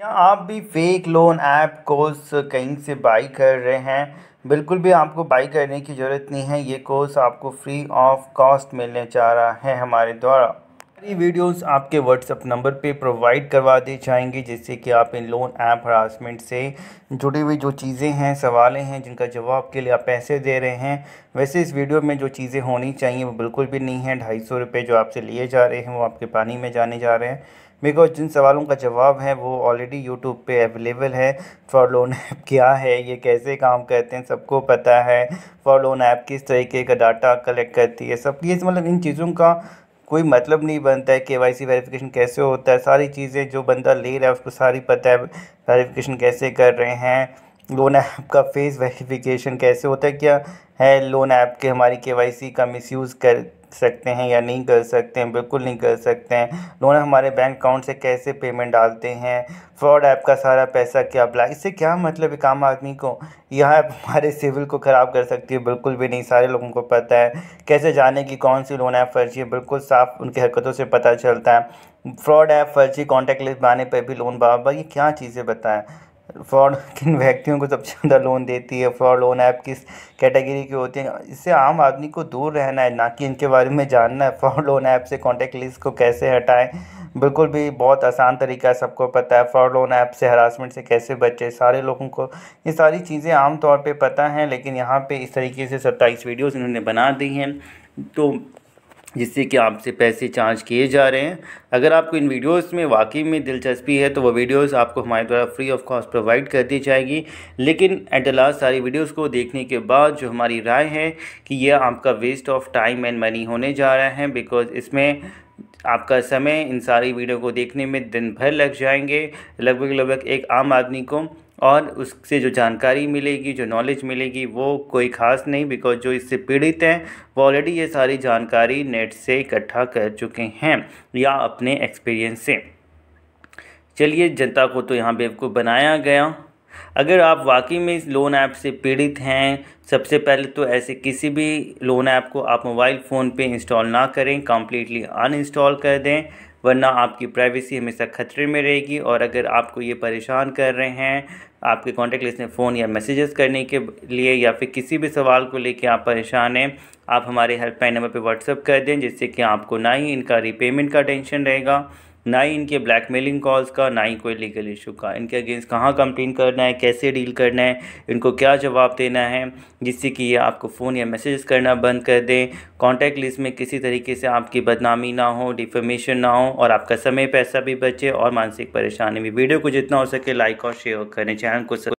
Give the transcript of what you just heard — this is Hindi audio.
क्या आप भी फेक लोन ऐप कोर्स कहीं से बाई कर रहे हैं बिल्कुल भी आपको बाई करने की ज़रूरत नहीं है ये कोर्स आपको फ्री ऑफ कॉस्ट मिलने जा रहा है हमारे द्वारा सारी वीडियोस आपके व्हाट्सअप नंबर पे प्रोवाइड करवा दी जाएंगी जिससे कि आप इन लोन ऐप हरासमेंट से जुड़ी हुई जो चीज़ें हैं सवालें हैं जिनका जवाब के लिए आप पैसे दे रहे हैं वैसे इस वीडियो में जो चीज़ें होनी चाहिए वो बिल्कुल भी नहीं है ढाई सौ रुपये जो आपसे लिए जा रहे हैं वो आपके पानी में जाने जा रहे हैं बिकॉज जिन सवालों का जवाब है वो ऑलरेडी यूट्यूब पे अवेलेबल है फॉर लोन ऐप क्या है ये कैसे काम करते हैं सबको पता है फॉर लोन ऐप किस तरीके का डाटा कलेक्ट करती है सब ये मतलब इन चीज़ों का कोई मतलब नहीं बनता है के वाई सी वेरीफिकेशन कैसे होता है सारी चीज़ें जो बंदा ले रहा है उसको सारी पता है वेरीफिकेशन कैसे कर रहे हैं लोन ऐप का फेस वेरीफिकेशन कैसे होता है क्या है लोन ऐप के हमारी के का यूज़ कर सकते हैं या नहीं कर सकते हैं बिल्कुल नहीं कर सकते हैं लोन हमारे बैंक अकाउंट से कैसे पेमेंट डालते हैं फ्रॉड ऐप का सारा पैसा क्या ब्लैक इससे क्या मतलब एक आम आदमी को यह ऐप हमारे सिविल को ख़राब कर सकती है बिल्कुल भी नहीं सारे लोगों को पता है कैसे जाने की कौन सी लोन ऐप फर्जी है बिल्कुल साफ उनकी हरकतों से पता चलता है फ्रॉड ऐप फर्जी कॉन्टैक्ट लिस्ट बनाने पर भी लोन बाबा ये क्या चीज़ें बताएँ फ्रॉड किन व्यक्तियों को सबसे ज़्यादा लोन देती है फ्रॉड लोन ऐप किस कैटेगरी के होते हैं इससे आम आदमी को दूर रहना है ना कि इनके बारे में जानना है फ्रॉड लोन ऐप से कॉन्टैक्ट लिस्ट को कैसे हटाएं बिल्कुल भी बहुत आसान तरीका है सबको पता है फ्रॉड लोन ऐप से हरासमेंट से कैसे बचे सारे लोगों को ये सारी चीज़ें आम तौर पर पता हैं लेकिन यहाँ पर इस तरीके से सत्ताईस वीडियोज़ इन्होंने बना दी हैं तो जिससे कि आपसे पैसे चार्ज किए जा रहे हैं अगर आपको इन वीडियोस में वाकई में दिलचस्पी है तो वो वीडियोस आपको हमारे द्वारा फ्री ऑफ कॉस्ट प्रोवाइड कर दी जाएगी लेकिन एट द लास्ट सारी वीडियोस को देखने के बाद जो हमारी राय है कि यह आपका waste of time and money होने जा रहा है बिकॉज इसमें आपका समय इन सारी वीडियो को देखने में दिन भर लग जाएंगे लगभग लगभग एक आम आदमी को और उससे जो जानकारी मिलेगी जो नॉलेज मिलेगी वो कोई ख़ास नहीं बिकॉज जो इससे पीड़ित हैं वो ऑलरेडी ये सारी जानकारी नेट से इकट्ठा कर चुके हैं या अपने एक्सपीरियंस से चलिए जनता को तो यहाँ बेवकूफ़ बनाया गया अगर आप वाकई में इस लोन ऐप से पीड़ित हैं सबसे पहले तो ऐसे किसी भी लोन ऐप को आप मोबाइल फ़ोन पे इंस्टॉल ना करें कम्प्लीटली अनइंस्टॉल कर दें वरना आपकी प्राइवेसी हमेशा खतरे में रहेगी और अगर आपको ये परेशान कर रहे हैं आपके कॉन्टैक्ट लिस्ट में फ़ोन या मैसेजेस करने के लिए या फिर किसी भी सवाल को लेके आप परेशान हैं आप हमारे हेल्पलाइन नंबर पर व्हाट्सअप कर दें जिससे कि आपको ना ही इनका रीपेमेंट का टेंशन रहेगा ना ही इनके ब्लैकमेलिंग कॉल्स का ना ही कोई लीगल इशू का इनके अगेंस्ट कहाँ कंप्लेन करना है कैसे डील करना है इनको क्या जवाब देना है जिससे कि ये आपको फ़ोन या मैसेज करना बंद कर दें कॉन्टैक्ट लिस्ट में किसी तरीके से आपकी बदनामी ना हो डिफेमेशन ना हो और आपका समय पैसा भी बचे और मानसिक परेशानी भी वीडियो को जितना हो सके लाइक और शेयर करें चैनल को